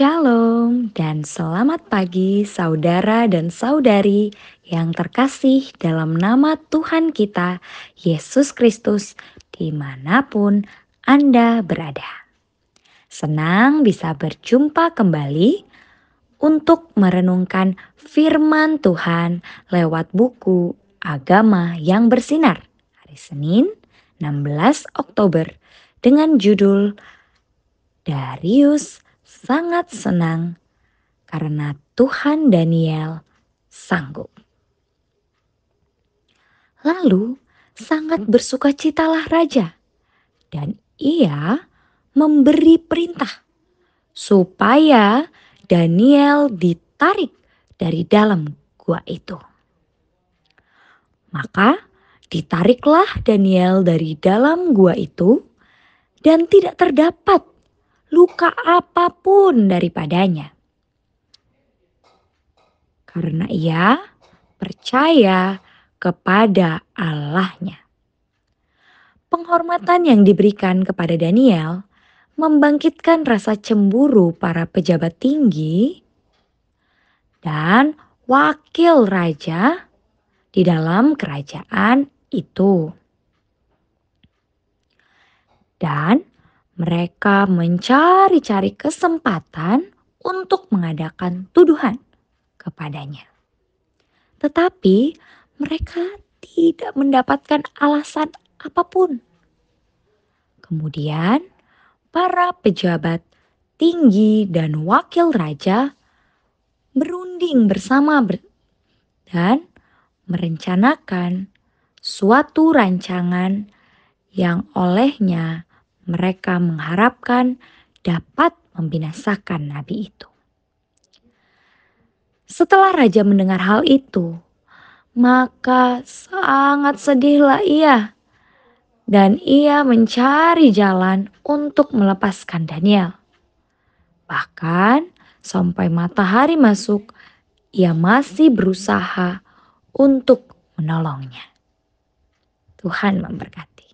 Shalom dan selamat pagi saudara dan saudari yang terkasih dalam nama Tuhan kita, Yesus Kristus, dimanapun Anda berada. Senang bisa berjumpa kembali untuk merenungkan firman Tuhan lewat buku Agama yang Bersinar hari Senin 16 Oktober dengan judul Darius sangat senang karena Tuhan Daniel sanggup. Lalu sangat bersukacitalah raja dan ia memberi perintah supaya Daniel ditarik dari dalam gua itu. Maka ditariklah Daniel dari dalam gua itu dan tidak terdapat luka apapun daripadanya. Karena ia percaya kepada Allahnya. Penghormatan yang diberikan kepada Daniel membangkitkan rasa cemburu para pejabat tinggi dan wakil raja di dalam kerajaan itu. Dan mereka mencari-cari kesempatan untuk mengadakan tuduhan kepadanya. Tetapi mereka tidak mendapatkan alasan apapun. Kemudian, para pejabat tinggi dan wakil raja berunding bersama ber dan merencanakan suatu rancangan yang olehnya mereka mengharapkan dapat membinasakan nabi itu. Setelah raja mendengar hal itu, maka sangat sedihlah ia, dan ia mencari jalan untuk melepaskan Daniel. Bahkan sampai matahari masuk, ia masih berusaha untuk menolongnya. Tuhan memberkati.